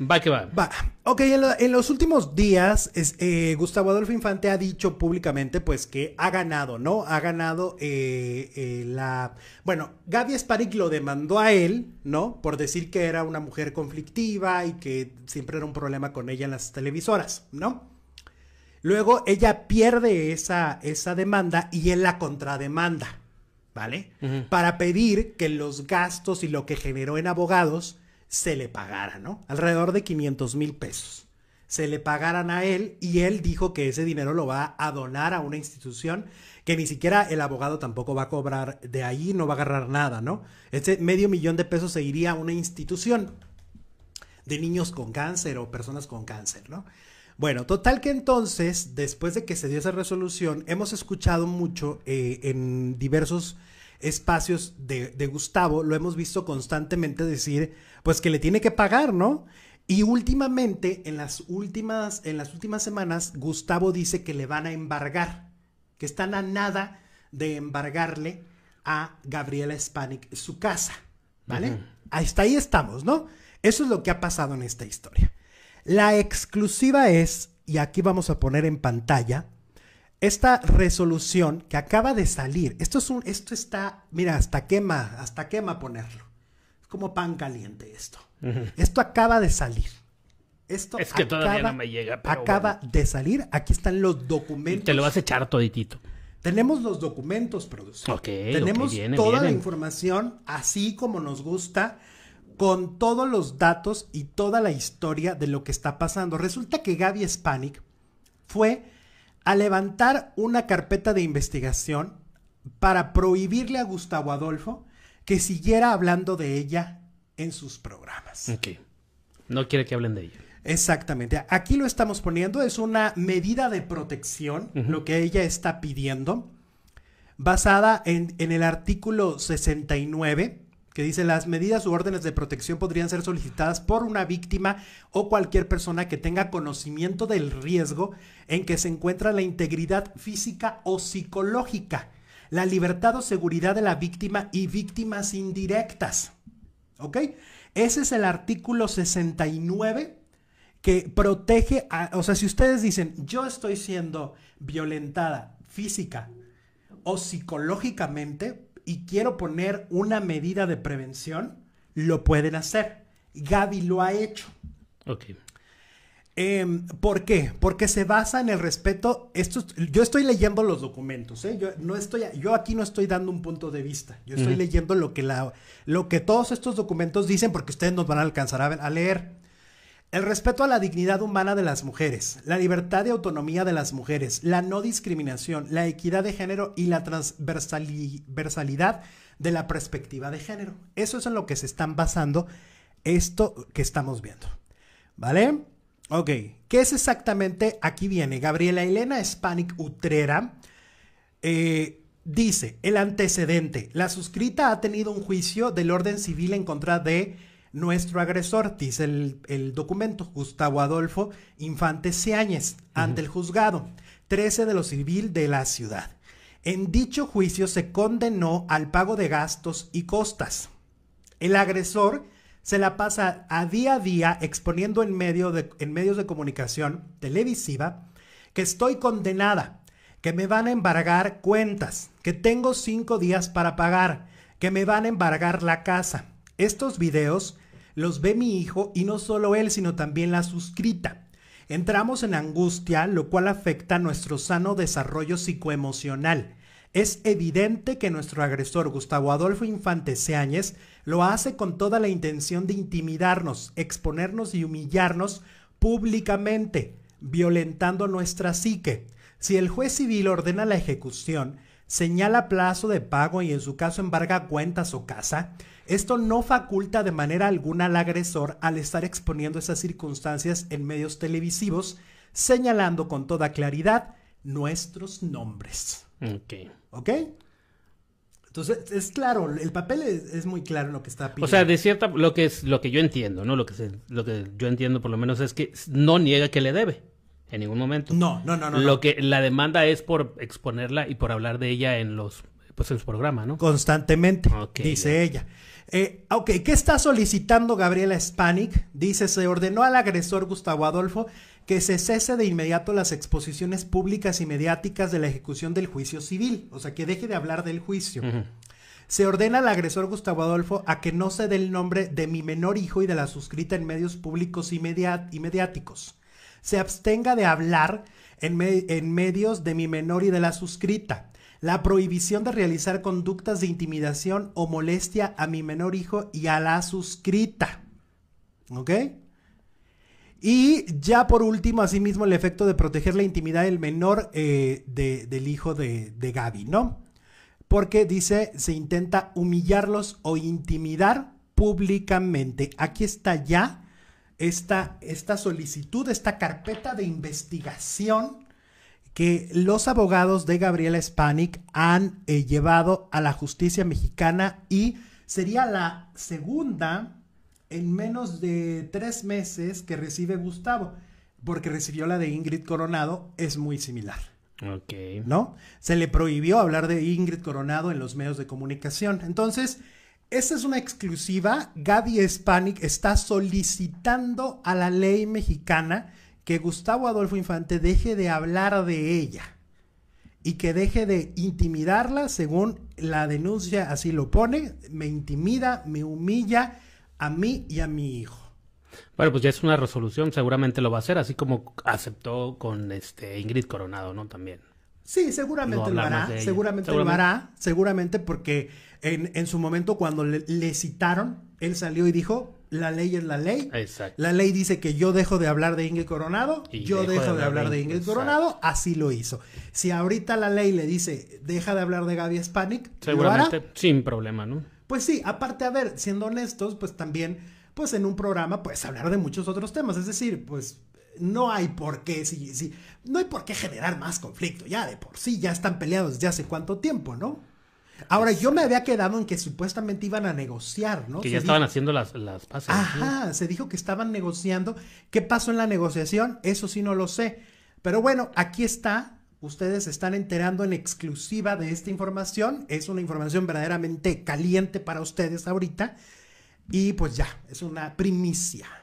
Va que va. Ok, en, los últimos días, eh, Gustavo Adolfo Infante ha dicho públicamente, pues, que ha ganado, ¿no? Ha ganado eh, eh, la... Bueno, Gaby Sparik lo demandó a él, ¿no? Por decir que era una mujer conflictiva y que siempre era un problema con ella en las televisoras, ¿no? Luego ella pierde esa, esa demanda y él la contrademanda, ¿vale? Para pedir que los gastos y lo que generó en abogados se le pagara, ¿no? Alrededor de 500 mil pesos. Se le pagaran a él y él dijo que ese dinero lo va a donar a una institución que ni siquiera el abogado tampoco va a cobrar de ahí, no va a agarrar nada, ¿no? Ese medio millón de pesos se iría a una institución de niños con cáncer o personas con cáncer, ¿no? Bueno, total que entonces, después de que se dio esa resolución, hemos escuchado mucho eh, en diversos espacios de, Gustavo lo hemos visto constantemente decir, pues que le tiene que pagar, ¿no? Y últimamente, en las últimas, en las últimas semanas, Gustavo dice que le van a embargar, que están a nada de embargarle a Gabriela Spanik su casa, ¿vale? Hasta ahí estamos, ¿no? Eso es lo que ha pasado en esta historia. La exclusiva es, y aquí vamos a poner en pantalla, esta resolución que acaba de salir, esto es un, esto está, mira, hasta quema, hasta quema ponerlo. Es como pan caliente esto. Esto acaba de salir. Esto es que acaba, todavía no me llega. acaba de salir. Aquí están los documentos. te lo vas a echar toditito. Tenemos los documentos, producción. Tenemos toda la información así como nos gusta, con todos los datos y toda la historia de lo que está pasando. Resulta que Gaby Spanik fue a levantar una carpeta de investigación para prohibirle a Gustavo Adolfo que siguiera hablando de ella en sus programas. Ok. No quiere que hablen de ella. Exactamente. Aquí lo estamos poniendo, es una medida de protección, lo que ella está pidiendo, basada en, en el artículo 69 que dice las medidas u órdenes de protección podrían ser solicitadas por una víctima o cualquier persona que tenga conocimiento del riesgo en que se encuentra la integridad física o psicológica, la libertad o seguridad de la víctima y víctimas indirectas. ¿Ok? Ese es el artículo 69 que protege, a, o sea, si ustedes dicen, yo estoy siendo violentada física o psicológicamente, y quiero poner una medida de prevención, lo pueden hacer. Gaby lo ha hecho. Ok. Em, ¿Por qué? Porque se basa en el respeto. yo estoy leyendo los documentos, ¿eh? yo, no estoy, yo aquí no estoy dando un punto de vista. Yo estoy leyendo lo que, la, lo que todos estos documentos dicen porque ustedes nos van a alcanzar a leer. El respeto a la dignidad humana de las mujeres, la libertad y autonomía de las mujeres, la no discriminación, la equidad de género y la transversalidad de la perspectiva de género. Eso es en lo que se están basando esto que estamos viendo. ¿Vale? Ok, ¿qué es exactamente? Aquí viene Gabriela Elena Hispanic Utrera. Eh, dice, el antecedente, la suscrita ha tenido un juicio del orden civil en contra de nuestro agresor, dice el, documento, Gustavo Adolfo Infante ciáñez ante el juzgado 13 de lo civil de la ciudad. En dicho juicio se condenó al pago de gastos y costas. El agresor se la pasa a día a día exponiendo en, medio en medios de comunicación televisiva que estoy condenada, que me van a embargar cuentas, que tengo cinco días para pagar, que me van a embargar la casa. Estos videos los ve mi hijo y no solo él, sino también la suscrita. Entramos en angustia, lo cual afecta nuestro sano desarrollo psicoemocional. Es evidente que nuestro agresor Gustavo Adolfo Infante Seáñez lo hace con toda la intención de intimidarnos, exponernos y humillarnos públicamente, violentando nuestra psique. Si el juez civil ordena la ejecución, señala plazo de pago y en su caso embarga cuentas o casa, esto no faculta de manera alguna al agresor al estar exponiendo esas circunstancias en medios televisivos, señalando con toda claridad nuestros nombres. Ok. ¿Ok? Entonces, es claro, el papel es, muy claro en lo que está pidiendo. O sea, de cierta, lo que es, lo que yo entiendo, ¿no? Lo que, lo que yo entiendo por lo menos es que no niega que le debe en ningún momento. No, no, no, no. Lo que la demanda es por exponerla y por hablar de ella en los pues el programa, ¿no? Constantemente, dice ella. Eh, ok, ¿qué está solicitando Gabriela Spanik? Dice, se ordenó al agresor Gustavo Adolfo que se cese de inmediato las exposiciones públicas y mediáticas de la ejecución del juicio civil, o sea, que deje de hablar del juicio. Se ordena al agresor Gustavo Adolfo a que no se dé el nombre de mi menor hijo y de la suscrita en medios públicos y, mediáticos. Se abstenga de hablar en, en medios de mi menor y de la suscrita la prohibición de realizar conductas de intimidación o molestia a mi menor hijo y a la suscrita. ¿Ok? Y ya por último, asimismo, el efecto de proteger la intimidad del menor eh, del hijo de, Gaby, ¿no? Porque dice, se intenta humillarlos o intimidar públicamente. Aquí está ya esta solicitud, esta carpeta de investigación que los abogados de Gabriela Spanik han eh, llevado a la justicia mexicana y sería la segunda en menos de tres meses que recibe Gustavo, porque recibió la de Ingrid Coronado, es muy similar. Ok. ¿No? Se le prohibió hablar de Ingrid Coronado en los medios de comunicación. Entonces, esa es una exclusiva. Gaby Spanik está solicitando a la ley mexicana que Gustavo Adolfo Infante deje de hablar de ella y que deje de intimidarla, según la denuncia así lo pone, me intimida, me humilla a mí y a mi hijo. Bueno, pues ya es una resolución, seguramente lo va a hacer, así como aceptó con este Ingrid Coronado, ¿no? También. Sí, seguramente lo hará, seguramente, lo hará, seguramente porque en, su momento cuando le citaron, él salió y dijo, la ley es la ley. Exacto. La ley dice que yo dejo de hablar de Ingrid Coronado, yo dejo, de, hablar, de Ingrid Coronado, así lo hizo. Si ahorita la ley le dice, deja de hablar de Gaby Spanik, seguramente sin problema, ¿no? Pues sí, aparte, a ver, siendo honestos, pues también, pues en un programa puedes hablar de muchos otros temas, es decir, pues no hay por qué, si, si, no hay por qué generar más conflicto, ya de por sí, ya están peleados ya hace cuánto tiempo, ¿no? Ahora, yo me había quedado en que supuestamente iban a negociar, ¿no? Que ya estaban haciendo las, las pases. Ajá, se dijo que estaban negociando. ¿Qué pasó en la negociación? Eso sí no lo sé. Pero bueno, aquí está. Ustedes están enterando en exclusiva de esta información. Es una información verdaderamente caliente para ustedes ahorita. Y pues ya, es una primicia.